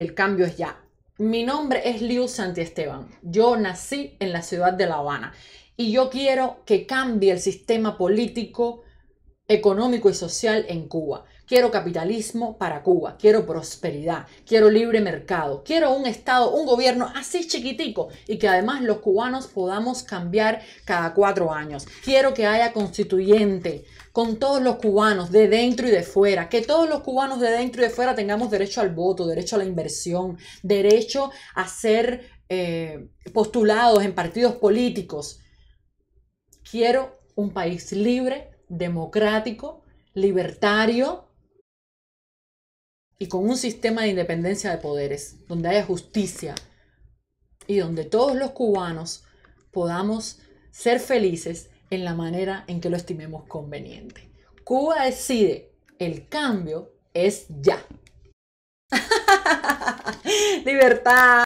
El cambio es ya. Mi nombre es Liu Santiesteban. Yo nací en la ciudad de La Habana y yo quiero que cambie el sistema político, económico y social en Cuba. Quiero capitalismo para Cuba, quiero prosperidad, quiero libre mercado, quiero un Estado, un gobierno así chiquitico y que además los cubanos podamos cambiar cada cuatro años. Quiero que haya constituyente, con todos los cubanos de dentro y de fuera, que todos los cubanos de dentro y de fuera tengamos derecho al voto, derecho a la inversión, derecho a ser eh, postulados en partidos políticos. Quiero un país libre, democrático, libertario y con un sistema de independencia de poderes, donde haya justicia y donde todos los cubanos podamos ser felices en la manera en que lo estimemos conveniente. Cuba decide, el cambio es ya. Libertad.